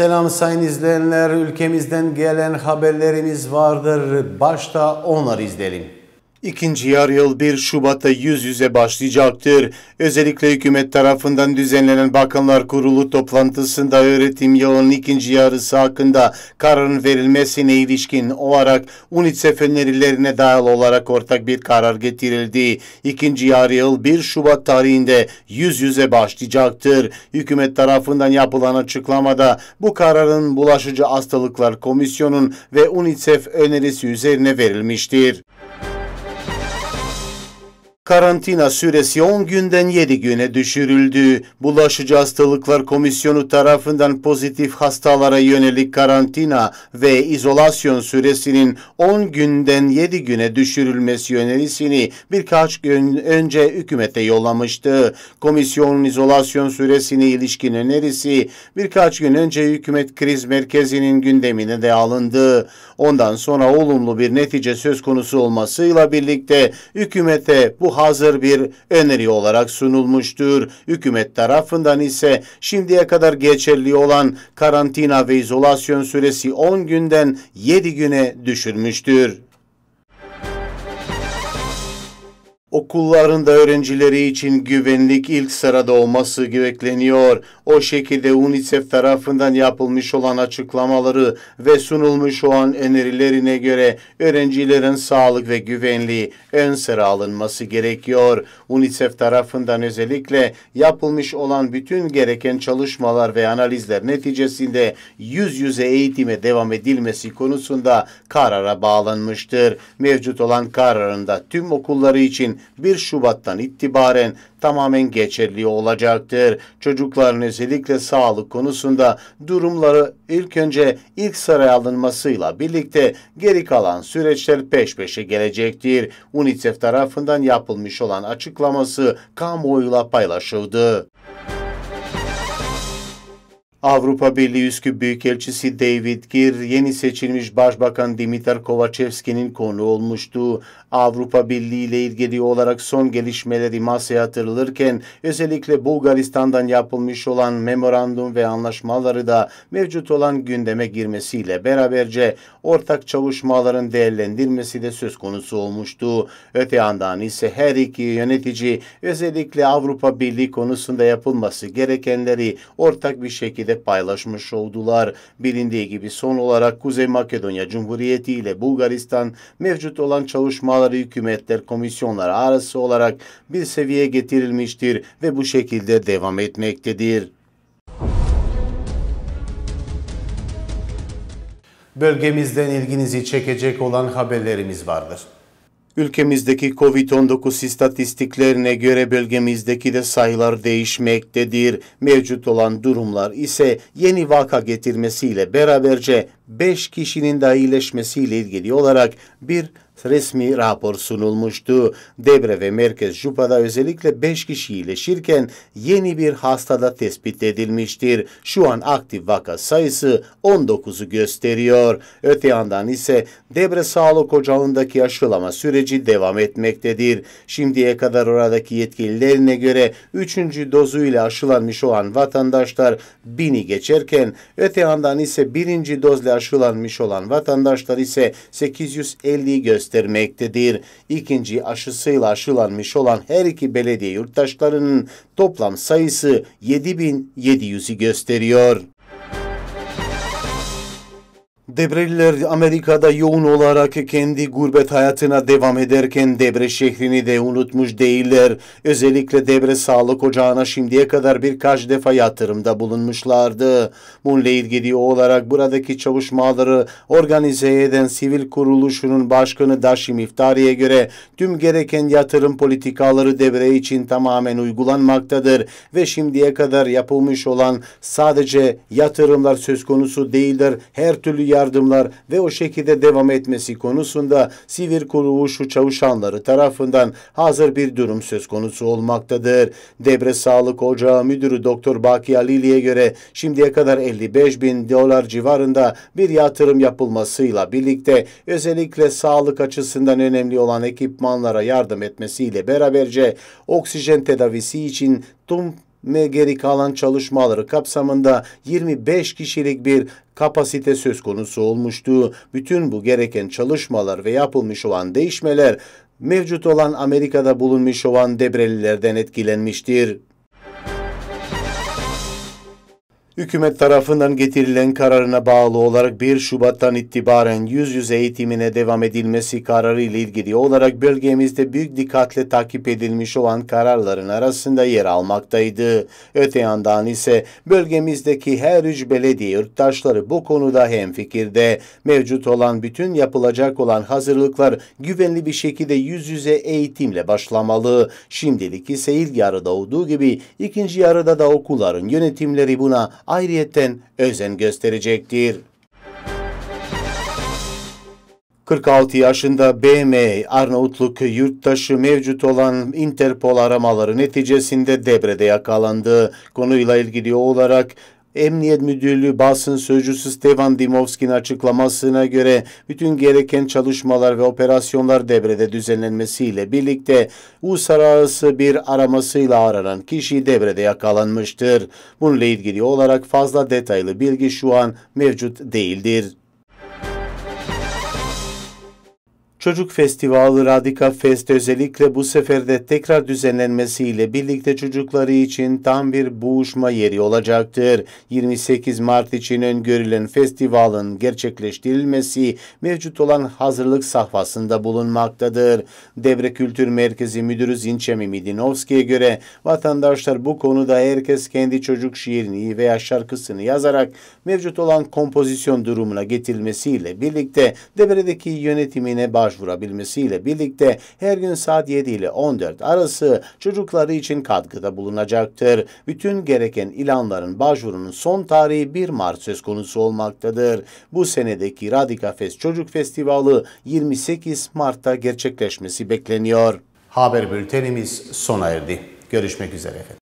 Selam sayın izleyenler. Ülkemizden gelen haberlerimiz vardır. Başta onları izleyelim. İkinci yarı yıl 1 Şubat'ta yüz yüze başlayacaktır. Özellikle hükümet tarafından düzenlenen Bakanlar Kurulu toplantısında öğretim yılının ikinci yarısı hakkında kararın verilmesine ilişkin olarak UNICEF önerilerine dayalı olarak ortak bir karar getirildi. İkinci yarı yıl 1 Şubat tarihinde yüz yüze başlayacaktır. Hükümet tarafından yapılan açıklamada bu kararın Bulaşıcı Hastalıklar Komisyonu'nun ve UNICEF önerisi üzerine verilmiştir. Karantina süresi 10 günden 7 güne düşürüldü. Bulaşıcı Hastalıklar Komisyonu tarafından pozitif hastalara yönelik karantina ve izolasyon süresinin 10 günden 7 güne düşürülmesi önerisini birkaç gün önce hükümete yollamıştı. Komisyonun izolasyon süresine ilişkin önerisi birkaç gün önce hükümet kriz merkezinin gündemine de alındı. Ondan sonra olumlu bir netice söz konusu olmasıyla birlikte hükümete bu hazır bir öneri olarak sunulmuştur. Hükümet tarafından ise şimdiye kadar geçerli olan karantina ve izolasyon süresi 10 günden 7 güne düşürmüştür. Okullarında öğrencileri için güvenlik ilk sırada olması bekleniyor. O şekilde UNICEF tarafından yapılmış olan açıklamaları ve sunulmuş olan önerilerine göre öğrencilerin sağlık ve güvenliği ön sıra alınması gerekiyor. UNICEF tarafından özellikle yapılmış olan bütün gereken çalışmalar ve analizler neticesinde yüz yüze eğitime devam edilmesi konusunda karara bağlanmıştır. Mevcut olan kararında tüm okulları için 1 Şubat'tan itibaren tamamen geçerli olacaktır. Çocukların özellikle sağlık konusunda durumları ilk önce ilk sıraya alınmasıyla birlikte geri kalan süreçler peş peşe gelecektir. UNICEF tarafından yapılmış olan açıklaması kamuoyuyla paylaşıldı. Avrupa Birliği Üsküp Büyükelçisi David Gir, yeni seçilmiş Başbakan Dimitar Kovacevski'nin konu olmuştu. Avrupa Birliği ile ilgili olarak son gelişmeleri masaya yatırılırken, özellikle Bulgaristan'dan yapılmış olan memorandum ve anlaşmaları da mevcut olan gündeme girmesiyle beraberce ortak çalışmaların değerlendirmesi de söz konusu olmuştu. Öte yandan ise her iki yönetici özellikle Avrupa Birliği konusunda yapılması gerekenleri ortak bir şekilde de paylaşmış oldular. Bilindiği gibi son olarak Kuzey Makedonya Cumhuriyeti ile Bulgaristan mevcut olan çalışmaları hükümetler komisyonları arası olarak bir seviyeye getirilmiştir ve bu şekilde devam etmektedir. Bölgemizden ilginizi çekecek olan haberlerimiz vardır. Ülkemizdeki COVID-19 istatistiklerine göre bölgemizdeki de sayılar değişmektedir. Mevcut olan durumlar ise yeni vaka getirmesiyle beraberce 5 kişinin daha iyileşmesiyle ilgili olarak bir resmi rapor sunulmuştu. Debre ve Merkez Jupa'da özellikle 5 kişi iyileşirken yeni bir hastada tespit edilmiştir. Şu an aktif vaka sayısı 19'u gösteriyor. Öte yandan ise Debre Sağlık Ocağı'ndaki aşılama süreci devam etmektedir. Şimdiye kadar oradaki yetkililerine göre 3. ile aşılanmış olan vatandaşlar 1000'i geçerken öte yandan ise 1. dozla Aşılanmış olan vatandaşlar ise 850'yi göstermektedir. İkinci aşısıyla aşılanmış olan her iki belediye yurttaşlarının toplam sayısı 7.700'i gösteriyor. Debreliler Amerika'da yoğun olarak kendi gurbet hayatına devam ederken Debre şehrini de unutmuş değiller. Özellikle Debre Sağlık Ocağı'na şimdiye kadar birkaç defa yatırımda bulunmuşlardı. Bununla ilgili olarak buradaki çalışmaları organize eden sivil kuruluşunun başkanı Daşim İftari'ye göre tüm gereken yatırım politikaları Debre için tamamen uygulanmaktadır ve şimdiye kadar yapılmış olan sadece yatırımlar söz konusu değildir. Her türlü yatırımlar yardımlar ve o şekilde devam etmesi konusunda sivil kuruluşu çavuşanları tarafından hazır bir durum söz konusu olmaktadır. Debre Sağlık Ocağı Müdürü Doktor Baki Alili'ye göre şimdiye kadar 55 bin dolar civarında bir yatırım yapılmasıyla birlikte özellikle sağlık açısından önemli olan ekipmanlara yardım etmesiyle beraberce oksijen tedavisi için tüm ve geri kalan çalışmaları kapsamında 25 kişilik bir kapasite söz konusu olmuştu. Bütün bu gereken çalışmalar ve yapılmış olan değişmeler mevcut olan Amerika'da bulunmuş olan Debrelilerden etkilenmiştir. Hükümet tarafından getirilen kararına bağlı olarak 1 Şubat'tan itibaren yüz yüze eğitimine devam edilmesi kararı ile ilgili olarak bölgemizde büyük dikkatle takip edilmiş olan kararların arasında yer almaktaydı. Öte yandan ise bölgemizdeki her üç belediye yurttaşları bu konuda hemfikirde. Mevcut olan bütün yapılacak olan hazırlıklar güvenli bir şekilde yüz yüze eğitimle başlamalı. Şimdilik ise ilk yarıda olduğu gibi ikinci yarıda da okulların yönetimleri buna ayrıyeten özen gösterecektir. 46 yaşında BM Arnavutluk yurttaşı mevcut olan Interpol aramaları neticesinde Debre'de yakalandı. Konuyla ilgili olarak Emniyet Müdürlüğü basın sözcüsü Stefan Dimovski'nin açıklamasına göre bütün gereken çalışmalar ve operasyonlar devrede düzenlenmesiyle birlikte uluslararası bir aramasıyla aranan kişi devrede yakalanmıştır. Bununla ilgili olarak fazla detaylı bilgi şu an mevcut değildir. Çocuk Festivali Radika Fest özellikle bu seferde tekrar düzenlenmesiyle birlikte çocukları için tam bir buluşma yeri olacaktır. 28 Mart için öngörülen festivalin gerçekleştirilmesi mevcut olan hazırlık safhasında bulunmaktadır. Debre Kültür Merkezi Müdürü Zinçemi Midinovski'ye göre vatandaşlar bu konuda herkes kendi çocuk şiirini veya şarkısını yazarak mevcut olan kompozisyon durumuna getirilmesiyle birlikte Debre'deki yönetimine başlayacak başvurabilmesiyle birlikte her gün saat 7 ile 14 arası çocukları için katkıda bulunacaktır. Bütün gereken ilanların başvurunun son tarihi 1 Mart söz konusu olmaktadır. Bu senedeki Radika Fest Çocuk Festivali 28 Mart'ta gerçekleşmesi bekleniyor. Haber bültenimiz sona erdi. Görüşmek üzere efendim.